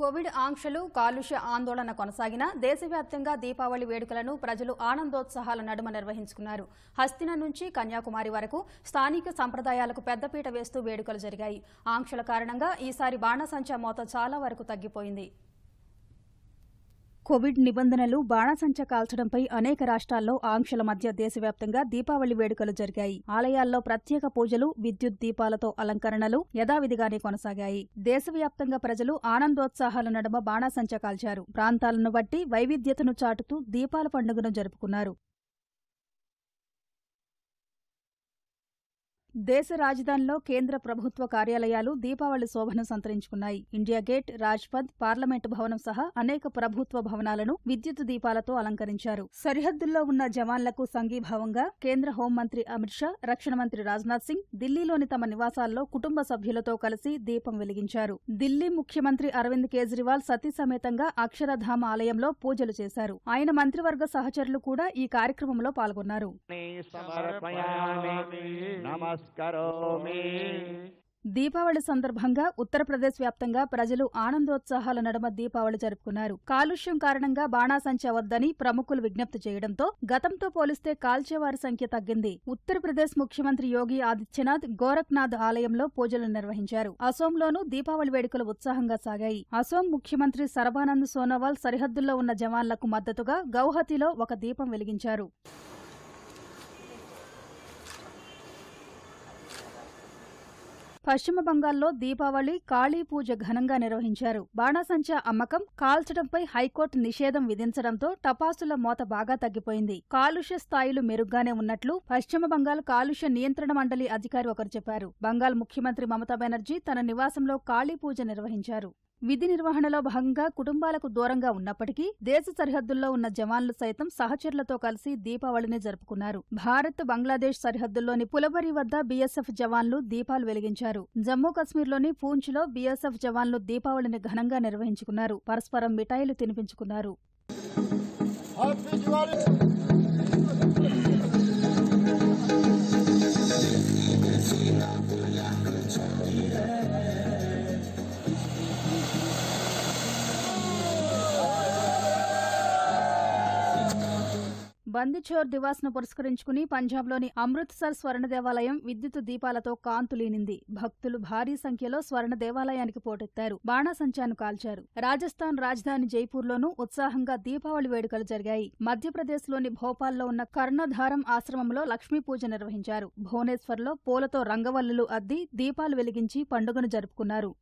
Covid ఆంక్షలు కాలుష్య ఆందోళన కొనసాగిన దేశవ్యాప్తంగా దీపావళి వేడుకలను ప్రజలు ఆనందోత్సాహాల నడుమ నిర్వహించుకున్నారు హస్తిన నుంచి కన్యాకుమారి వరకు స్థానిక సంప్రదాయాలకు పెద్దపీట వేస్తూ వేడుకలు జరిగాయి ఆంక్షల కారణంగా ఈసారి బాణసంచా మోత చాలా వరకు తగ్గిపోయింది కోవిడ్ నిబంధనలు బాణసంచ కాల్చడంపై అనేక రాష్ట్రాల్లో ఆంక్షల మధ్య దేశవ్యాప్తంగా దీపావళి వేడుకలు జరిగాయి ఆలయాల్లో ప్రత్యేక పూజలు విద్యుత్ దీపాలతో అలంకరణలు యథావిధిగానే కొనసాగాయి దేశవ్యాప్తంగా ప్రజలు ఆనందోత్సాహాల నడుమ బాణాసంచ కాల్చారు ప్రాంతాలను బట్టి వైవిధ్యతను చాటుతూ దీపాల పండుగను జరుపుకున్నారు దేశ రాజధానిలో కేంద్ర ప్రభుత్వ కార్యాలయాలు దీపావళి శోభను సంతరించుకున్నాయి ఇండియా గేట్ రాజ్పథ్ పార్లమెంటు భవనం సహా అనేక ప్రభుత్వ భవనాలను విద్యుత్ దీపాలతో అలంకరించారు సరిహద్దుల్లో ఉన్న జవాన్లకు సంఘీభావంగా కేంద్ర హోంమంత్రి అమిత్ షా రక్షణ మంత్రి రాజ్నాథ్ సింగ్ ఢిల్లీలోని తమ నివాసాల్లో కుటుంబ సభ్యులతో కలిసి దీపం వెలిగించారు ఢిల్లీ ముఖ్యమంత్రి అరవింద్ కేజ్రీవాల్ సతీసమేతంగా అక్షరధామ ఆలయంలో పూజలు చేశారు ఆయన మంత్రివర్గ సహచరులు కూడా ఈ కార్యక్రమంలో పాల్గొన్నారు దీపావళి సందర్భంగా ఉత్తరప్రదేశ్ వ్యాప్తంగా ప్రజలు ఆనందోత్సాహాల నడుమ దీపావళి జరుపుకున్నారు కాలుష్యం కారణంగా బాణాసంచి వద్దని ప్రముఖులు విజ్ఞప్తి చేయడంతో గతంతో పోలిస్తే కాల్చేవారి సంఖ్య తగ్గింది ఉత్తరప్రదేశ్ ముఖ్యమంత్రి యోగి ఆదిత్యనాథ్ గోరఖ్నాథ్ ఆలయంలో పూజలు నిర్వహించారు అసోంలోనూ దీపావళి వేడుకలు ఉత్సాహంగా సాగాయి అసోం ముఖ్యమంత్రి సర్బానంద్ సోనోవాల్ సరిహద్దుల్లో ఉన్న జవాన్లకు మద్దతుగా గౌహతిలో ఒక దీపం వెలిగించారు పశ్చిమ బంగాల్లో దీపావళి కాళీ పూజ ఘనంగా నిర్వహించారు బాణాసంచా అమ్మకం కాల్చడంపై హైకోర్టు నిషేధం విధించడంతో టపాసుల మోత బాగా తగ్గిపోయింది కాలుష్య స్థాయిలు మెరుగ్గానే ఉన్నట్లు పశ్చిమ బంగాల్ కాలుష్య నియంత్రణ మండలి అధికారి ఒకరు చెప్పారు బంగాల్ ముఖ్యమంత్రి మమతా బెనర్జీ తన నివాసంలో కాళీ పూజ నిర్వహించారు విధి నిర్వహణలో భాగంగా కుటుంబాలకు దూరంగా ఉన్నప్పటికీ దేశ సరిహద్దుల్లో ఉన్న జవాన్లు సైతం సహచరులతో కలిసి దీపావళిని జరుపుకున్నారు భారత్ బంగ్లాదేశ్ సరిహద్దుల్లోని పులబరి వద్ద బీఎస్ఎఫ్ జవాన్లు దీపాలు వెలిగించారు జమ్మూ కశ్మీర్లోని పూంచ్ లో బీఎస్ఎఫ్ జవాన్లు దీపావళిని ఘనంగా నిర్వహించుకున్నారు పరస్పరం మిఠాయిలు తినిపించుకున్నారు బందిచోర్ దివాస్ను పురస్కరించుకుని పంజాబ్లోని అమృత్సర్ స్వర్ణ దేవాలయం విద్యుత్ దీపాలతో కాంతులీనింది భక్తులు భారీ సంఖ్యలో స్వర్ణ దేవాలయానికి పోటెత్తారు బాణాసంచాను కాల్చారు రాజస్థాన్ రాజధాని జైపూర్లోనూ ఉత్సాహంగా దీపావళి వేడుకలు జరిగాయి మధ్యప్రదేశ్లోని భోపాల్లో ఉన్న కర్ణధారం ఆశ్రమంలో లక్ష్మీ పూజ నిర్వహించారు భువనేశ్వర్లో పూలతో రంగవల్లులు అద్ది దీపాలు వెలిగించి పండుగను జరుపుకున్నారు